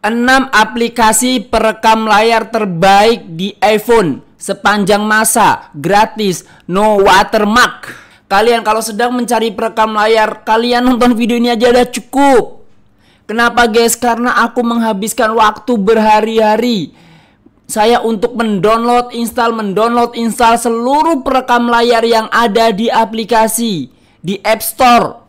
6 aplikasi perekam layar terbaik di iPhone sepanjang masa, gratis, no watermark. Kalian kalau sedang mencari perekam layar, kalian nonton video ini aja udah cukup. Kenapa guys? Karena aku menghabiskan waktu berhari-hari saya untuk mendownload, install, mendownload, install seluruh perekam layar yang ada di aplikasi di App Store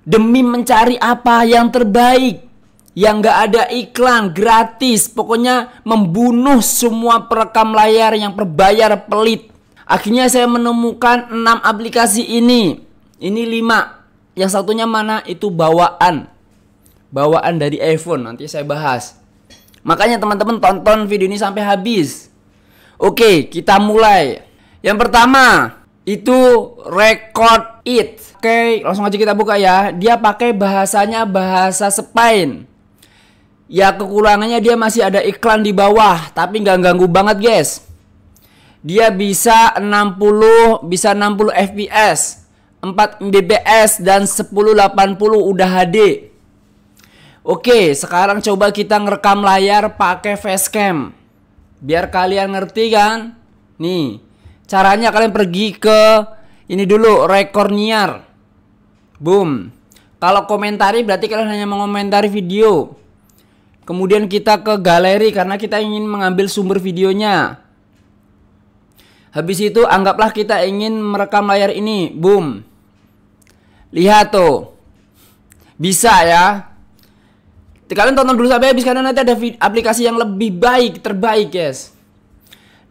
demi mencari apa yang terbaik yang gak ada iklan gratis pokoknya membunuh semua perekam layar yang berbayar pelit akhirnya saya menemukan 6 aplikasi ini ini 5 yang satunya mana itu bawaan bawaan dari iPhone nanti saya bahas makanya teman-teman tonton video ini sampai habis oke kita mulai yang pertama itu record it oke langsung aja kita buka ya dia pakai bahasanya bahasa Spain ya kekurangannya dia masih ada iklan di bawah tapi nggak ganggu banget guys dia bisa 60 bisa 60 fps 4 mbps dan 1080 udah HD oke sekarang coba kita ngerekam layar pakai facecam biar kalian ngerti kan nih caranya kalian pergi ke ini dulu rekor niar boom kalau komentari berarti kalian hanya mengomentari video Kemudian kita ke galeri karena kita ingin mengambil sumber videonya. Habis itu anggaplah kita ingin merekam layar ini, boom. Lihat tuh. Bisa ya. Kalian tonton dulu sampai habis karena nanti ada aplikasi yang lebih baik, terbaik, guys.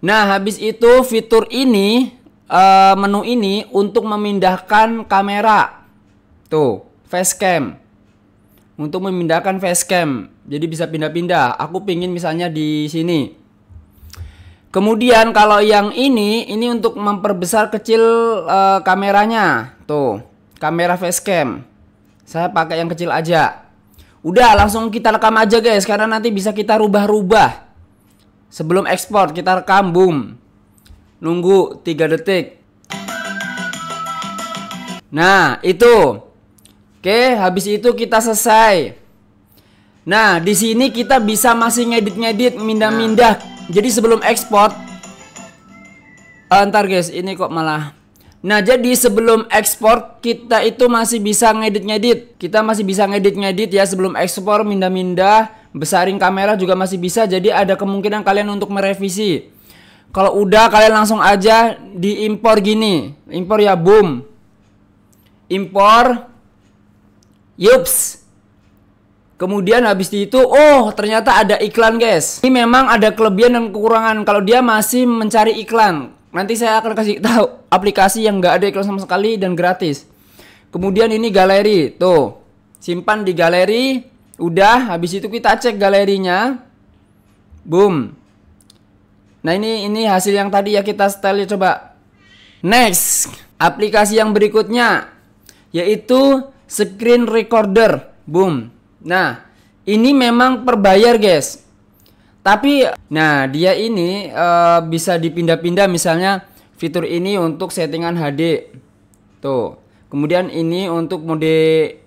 Nah, habis itu fitur ini eh, menu ini untuk memindahkan kamera. Tuh, facecam. Untuk memindahkan facecam jadi bisa pindah-pindah. Aku pingin misalnya di sini. Kemudian kalau yang ini, ini untuk memperbesar kecil e, kameranya. Tuh, kamera facecam. Saya pakai yang kecil aja. Udah, langsung kita rekam aja guys, karena nanti bisa kita rubah-rubah. Sebelum ekspor, kita rekam, boom. Nunggu 3 detik. Nah, itu. Oke, habis itu kita selesai. Nah, di sini kita bisa masih ngedit-ngedit, mindah-mindah. Nah. Jadi sebelum ekspor entar eh, guys, ini kok malah Nah, jadi sebelum ekspor kita itu masih bisa ngedit-ngedit. Kita masih bisa ngedit-ngedit ya sebelum ekspor mindah-mindah, besarin kamera juga masih bisa. Jadi ada kemungkinan kalian untuk merevisi. Kalau udah kalian langsung aja diimpor gini. Impor ya boom. Impor yups. Kemudian habis itu, oh ternyata ada iklan guys. Ini memang ada kelebihan dan kekurangan. Kalau dia masih mencari iklan, nanti saya akan kasih tahu aplikasi yang nggak ada iklan sama sekali dan gratis. Kemudian ini galeri, tuh simpan di galeri. Udah, habis itu kita cek galerinya. Boom. Nah ini ini hasil yang tadi ya kita setel ya, coba. Next, aplikasi yang berikutnya yaitu screen recorder. Boom. Nah, ini memang perbayar, guys. Tapi nah, dia ini e, bisa dipindah-pindah misalnya fitur ini untuk settingan HD. Tuh. Kemudian ini untuk mode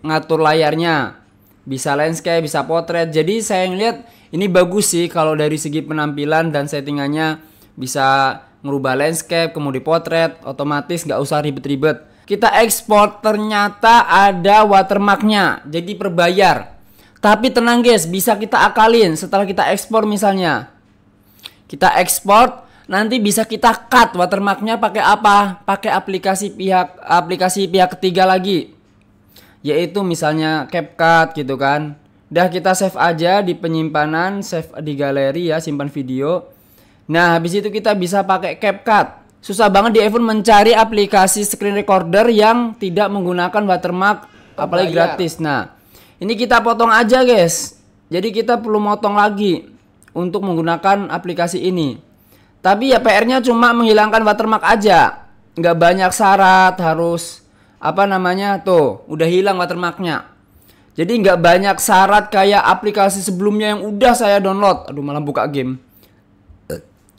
ngatur layarnya. Bisa landscape, bisa potret. Jadi saya ngeliat ini bagus sih kalau dari segi penampilan dan settingannya bisa merubah landscape, kemudian potret, otomatis nggak usah ribet-ribet. Kita ekspor ternyata ada watermarknya, jadi perbayar. Tapi tenang guys, bisa kita akalin setelah kita ekspor misalnya. Kita ekspor, nanti bisa kita cut watermarknya pakai apa? Pakai aplikasi pihak aplikasi pihak ketiga lagi. Yaitu misalnya CapCut gitu kan. Udah kita save aja di penyimpanan, save di galeri ya, simpan video. Nah, habis itu kita bisa pakai CapCut. Susah banget di iPhone mencari aplikasi screen recorder yang tidak menggunakan watermark apalagi gratis. Nah, ini kita potong aja guys. Jadi kita perlu motong lagi untuk menggunakan aplikasi ini. Tapi ya PR-nya cuma menghilangkan watermark aja. Nggak banyak syarat harus apa namanya tuh udah hilang watermarknya. Jadi nggak banyak syarat kayak aplikasi sebelumnya yang udah saya download. Aduh malam buka game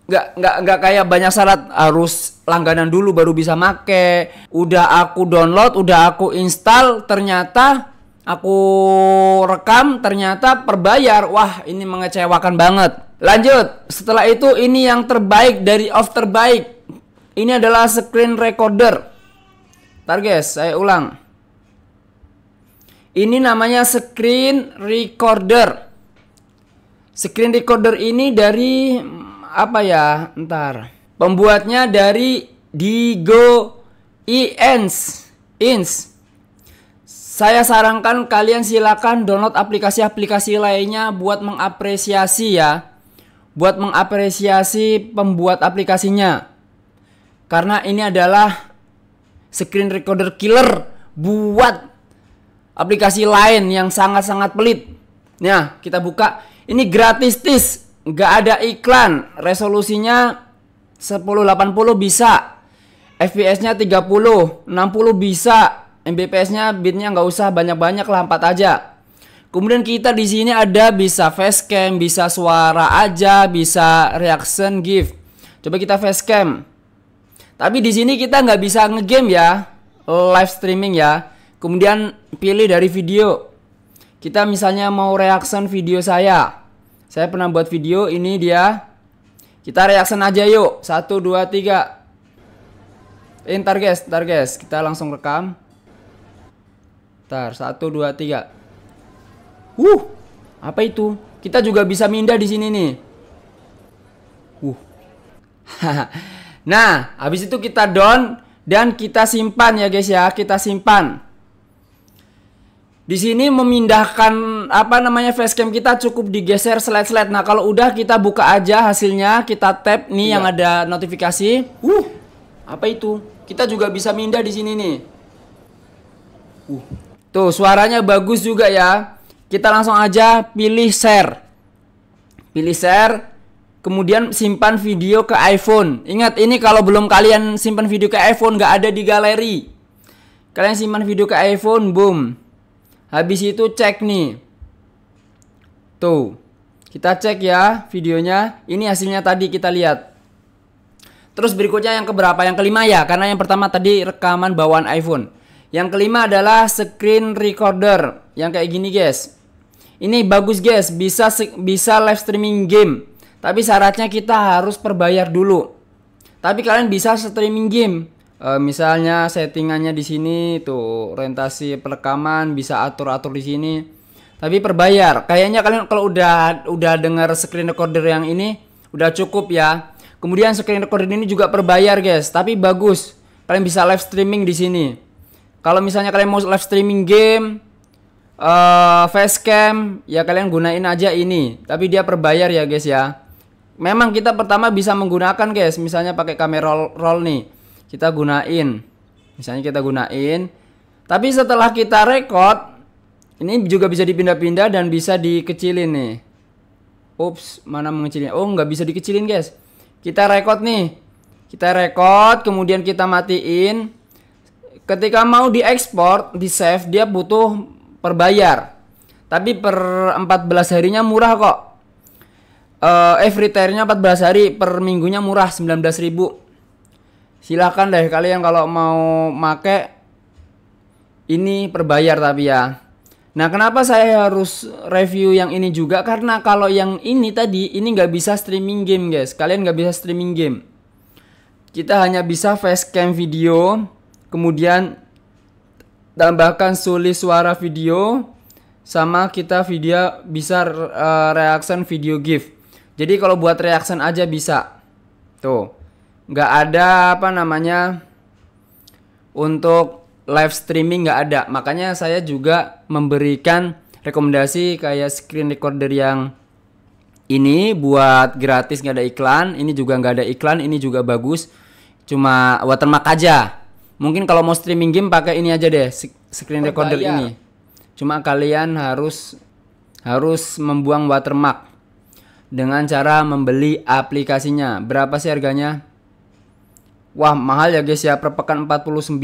nggak nggak nggak kayak banyak syarat harus langganan dulu baru bisa make udah aku download udah aku install ternyata aku rekam ternyata perbayar. Wah, ini mengecewakan banget. Lanjut, setelah itu ini yang terbaik dari off terbaik. Ini adalah screen recorder. Ntar guys, saya ulang. Ini namanya screen recorder. Screen recorder ini dari apa ya? Ntar. Pembuatnya dari Digo Ins. Ins saya sarankan kalian silakan download aplikasi-aplikasi lainnya buat mengapresiasi ya. Buat mengapresiasi pembuat aplikasinya. Karena ini adalah screen recorder killer buat aplikasi lain yang sangat-sangat pelit. Nah, kita buka. Ini gratis tis, nggak ada iklan. Resolusinya 1080 bisa. FPS-nya 30, 60 bisa, Mbps-nya bitnya nggak usah banyak-banyak lah 4 aja. Kemudian kita di sini ada bisa face cam, bisa suara aja, bisa reaction GIF. Coba kita face cam. Tapi di sini kita nggak bisa ngegame ya, live streaming ya. Kemudian pilih dari video. Kita misalnya mau reaction video saya. Saya pernah buat video, ini dia. Kita reaction aja yuk. Satu, dua, tiga. Eh, target, guys, Kita langsung rekam. Ntar satu, dua, tiga. Uh, apa itu? Kita juga bisa mindah di sini nih. Uh. nah, habis itu kita down dan kita simpan ya guys ya, kita simpan. Di sini memindahkan apa namanya facecam kita cukup digeser slide-slide. Nah, kalau udah kita buka aja hasilnya, kita tap nih iya. yang ada notifikasi. Uh, apa itu? Kita juga bisa mindah di sini nih. Uh, Tuh, suaranya bagus juga ya. Kita langsung aja pilih share. Pilih share, kemudian simpan video ke iPhone. Ingat ini kalau belum kalian simpan video ke iPhone Gak ada di galeri. Kalian simpan video ke iPhone, boom. Habis itu cek nih. Tuh. Kita cek ya videonya. Ini hasilnya tadi kita lihat. Terus berikutnya yang keberapa? Yang kelima ya, karena yang pertama tadi rekaman bawaan iPhone. Yang kelima adalah screen recorder yang kayak gini guys. Ini bagus guys, bisa bisa live streaming game. Tapi syaratnya kita harus perbayar dulu. Tapi kalian bisa streaming game. E, misalnya settingannya di sini tuh orientasi perekaman bisa atur-atur di sini. Tapi perbayar. Kayaknya kalian kalau udah udah dengar screen recorder yang ini udah cukup ya. Kemudian screen recorder ini juga perbayar guys, tapi bagus. Kalian bisa live streaming di sini. Kalau misalnya kalian mau live streaming game, uh, eh, facecam, ya kalian gunain aja ini. Tapi dia perbayar ya guys ya. Memang kita pertama bisa menggunakan guys, misalnya pakai kamera roll, roll nih. Kita gunain. Misalnya kita gunain. Tapi setelah kita record, ini juga bisa dipindah-pindah dan bisa dikecilin nih. Ups, mana mengecilin? Oh, nggak bisa dikecilin guys. Kita record nih. Kita record, kemudian kita matiin ketika mau diekspor di save dia butuh perbayar tapi per 14 harinya murah kok uh, every tiernya 14 hari per minggunya murah 19.000 silahkan deh kalian kalau mau make ini perbayar tapi ya Nah kenapa saya harus review yang ini juga karena kalau yang ini tadi ini nggak bisa streaming game guys kalian nggak bisa streaming game kita hanya bisa facecam video kemudian tambahkan sulis suara video sama kita video bisa uh, reaction video GIF. Jadi kalau buat reaction aja bisa. Tuh. Nggak ada apa namanya untuk live streaming nggak ada. Makanya saya juga memberikan rekomendasi kayak screen recorder yang ini buat gratis nggak ada iklan. Ini juga nggak ada iklan. Ini juga bagus. Cuma watermark aja. Mungkin kalau mau streaming game pakai ini aja deh, screen recorder Berbayar. ini. Cuma kalian harus harus membuang watermark dengan cara membeli aplikasinya. Berapa sih harganya? Wah, mahal ya guys ya, per pekan 49.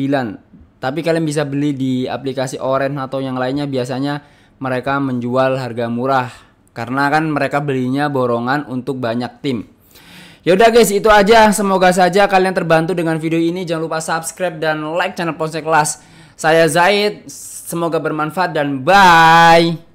Tapi kalian bisa beli di aplikasi Orange atau yang lainnya biasanya mereka menjual harga murah karena kan mereka belinya borongan untuk banyak tim. Yaudah guys, itu aja. Semoga saja kalian terbantu dengan video ini. Jangan lupa subscribe dan like channel Ponsel Kelas. Saya Zaid, semoga bermanfaat dan bye.